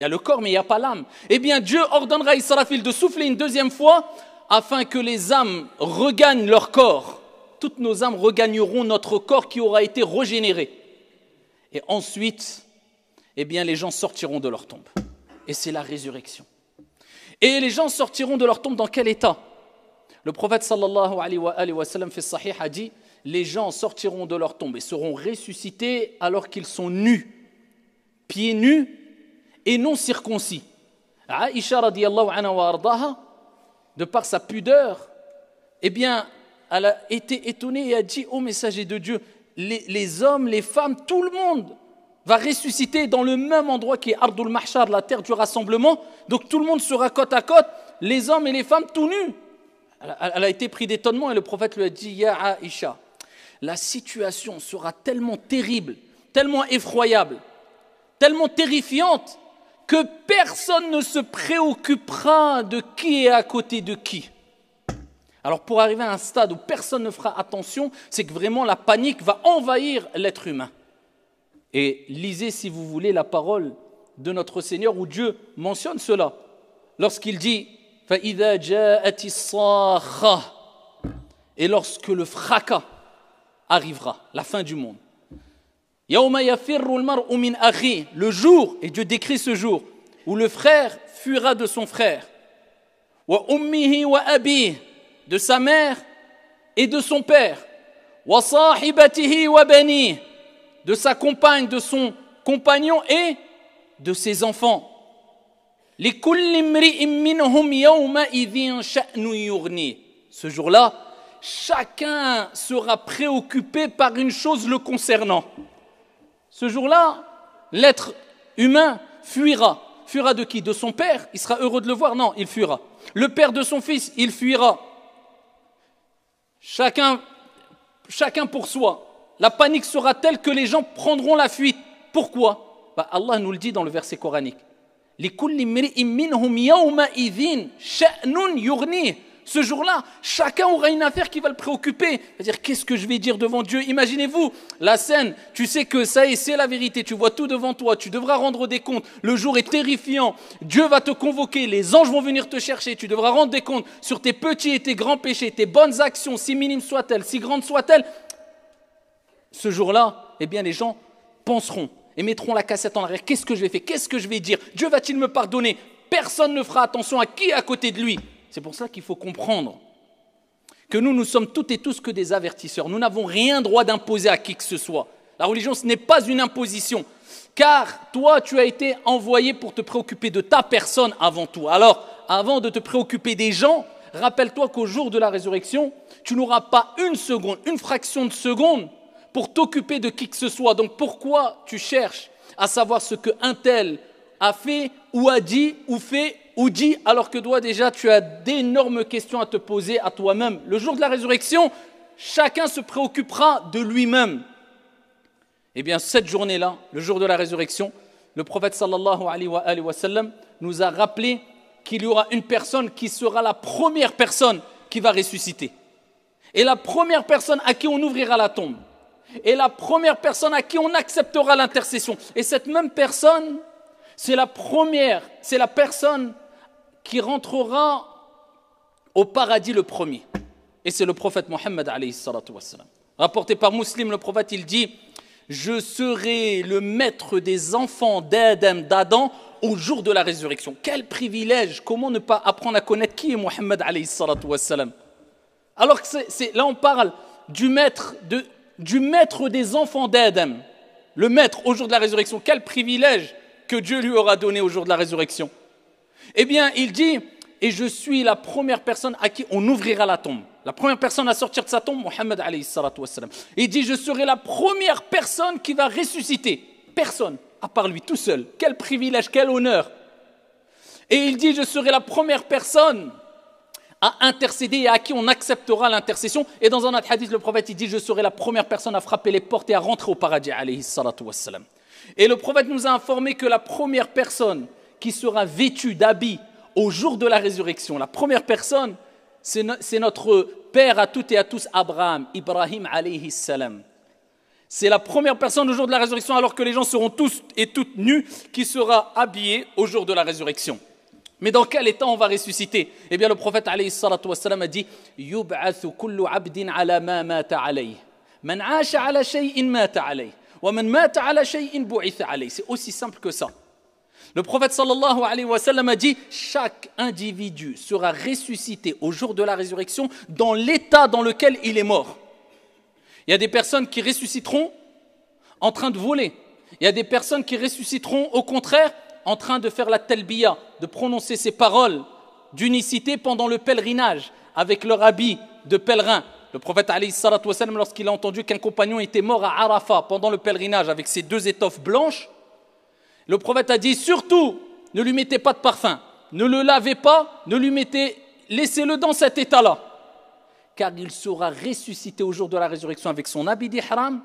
Il y a le corps, mais il n'y a pas l'âme. Eh bien, Dieu ordonnera à Israfil de souffler une deuxième fois afin que les âmes regagnent leur corps. Toutes nos âmes regagneront notre corps qui aura été régénéré. Et ensuite, eh bien, les gens sortiront de leur tombe. Et c'est la résurrection. Et les gens sortiront de leur tombe dans quel état Le prophète sallallahu alayhi wa, sallam fait sahih a dit Les gens sortiront de leur tombe et seront ressuscités alors qu'ils sont nus, pieds nus et non circoncis. Aïcha radiallahu anha wa de par sa pudeur, eh bien, elle a été étonnée et a dit, ô messager de Dieu, les, hommes, les femmes, tout le monde va ressusciter dans le même endroit qui est Ardul Mahshar, la terre du rassemblement. Donc tout le monde sera côte à côte, les hommes et les femmes tout nus. Elle, a été prise d'étonnement et le prophète lui a dit, Ya Aïcha, la situation sera tellement terrible, tellement effroyable, tellement terrifiante que personne ne se préoccupera de qui est à côté de qui. Alors pour arriver à un stade où personne ne fera attention, c'est que vraiment la panique va envahir l'être humain. Et lisez si vous voulez la parole de notre Seigneur où Dieu mentionne cela. Lorsqu'il dit et lorsque le fracas arrivera, la fin du monde. Le jour, et Dieu décrit ce jour, où le frère fuira de son frère, de sa mère et de son père, de sa compagne, de son compagnon et de ses enfants. Ce jour-là, chacun sera préoccupé par une chose le concernant. Ce jour-là, l'être humain fuira. Fuira de qui De son père Il sera heureux de le voir Non, il fuira. Le père de son fils, il fuira. Chacun, chacun pour soi. La panique sera telle que les gens prendront la fuite. Pourquoi bah, Allah nous le dit dans le verset coranique ce jour-là, chacun aura une affaire qui va le préoccuper. C'est-à-dire, qu'est-ce que je vais dire devant Dieu Imaginez-vous la scène, tu sais que ça et c'est la vérité, tu vois tout devant toi, tu devras rendre des comptes, le jour est terrifiant, Dieu va te convoquer, les anges vont venir te chercher, tu devras rendre des comptes sur tes petits et tes grands péchés, tes bonnes actions, si minimes soient-elles, si grandes soient-elles. Ce jour-là, eh bien, les gens penseront et mettront la cassette en arrière. Qu'est-ce que je vais faire Qu'est-ce que je vais dire Dieu va-t-il me pardonner Personne ne fera attention à qui est à côté de lui. C'est pour ça qu'il faut comprendre que nous, nous sommes toutes et tous que des avertisseurs. Nous n'avons rien droit d'imposer à qui que ce soit. La religion, ce n'est pas une imposition, car toi, tu as été envoyé pour te préoccuper de ta personne avant tout. Alors, avant de te préoccuper des gens, rappelle-toi qu'au jour de la résurrection, tu n'auras pas une seconde, une fraction de seconde pour t'occuper de qui que ce soit. Donc pourquoi tu cherches à savoir ce qu'un tel a fait ou a dit ou fait ou dit alors que toi déjà tu as d'énormes questions à te poser à toi-même. Le jour de la résurrection, chacun se préoccupera de lui-même. Eh bien, cette journée-là, le jour de la résurrection, le prophète sallallahu alayhi wa, sallam nous a rappelé qu'il y aura une personne qui sera la première personne qui va ressusciter. Et la première personne à qui on ouvrira la tombe. Et la première personne à qui on acceptera l'intercession. Et cette même personne, c'est la première, c'est la personne qui rentrera au paradis le premier. Et c'est le prophète Mohammed Rapporté par Muslim, le prophète, il dit Je serai le maître des enfants d'Adam, d'Adam au jour de la résurrection. Quel privilège Comment ne pas apprendre à connaître qui est Mohammed Alors que là, on parle du maître, de, du maître des enfants d'Adam. Le maître au jour de la résurrection. Quel privilège que Dieu lui aura donné au jour de la résurrection. Eh bien, il dit, et je suis la première personne à qui on ouvrira la tombe. La première personne à sortir de sa tombe, Mohammed alayhi Il dit, je serai la première personne qui va ressusciter. Personne, à part lui, tout seul. Quel privilège, quel honneur. Et il dit, je serai la première personne à intercéder et à qui on acceptera l'intercession. Et dans un autre hadith, le prophète, il dit, je serai la première personne à frapper les portes et à rentrer au paradis, alayhi Et le prophète nous a informé que la première personne qui sera vêtu d'habits au jour de la résurrection. La première personne, c'est notre père à toutes et à tous, Abraham, Ibrahim alayhi salam. C'est la première personne au jour de la résurrection, alors que les gens seront tous et toutes nus, qui sera habillé au jour de la résurrection. Mais dans quel état on va ressusciter Eh bien, le prophète alayhi a dit kullu abdin ala Wa ala C'est aussi simple que ça. Le prophète sallallahu alayhi wa sallam a dit Chaque individu sera ressuscité au jour de la résurrection dans l'état dans lequel il est mort. Il y a des personnes qui ressusciteront en train de voler. Il y a des personnes qui ressusciteront au contraire en train de faire la talbiya, de prononcer ces paroles d'unicité pendant le pèlerinage avec leur habit de pèlerin. Le prophète lorsqu'il a entendu qu'un compagnon était mort à Arafat pendant le pèlerinage avec ses deux étoffes blanches, le prophète a dit surtout, ne lui mettez pas de parfum, ne le lavez pas, ne lui mettez, laissez-le dans cet état-là, car il sera ressuscité au jour de la résurrection avec son habit d'Ihram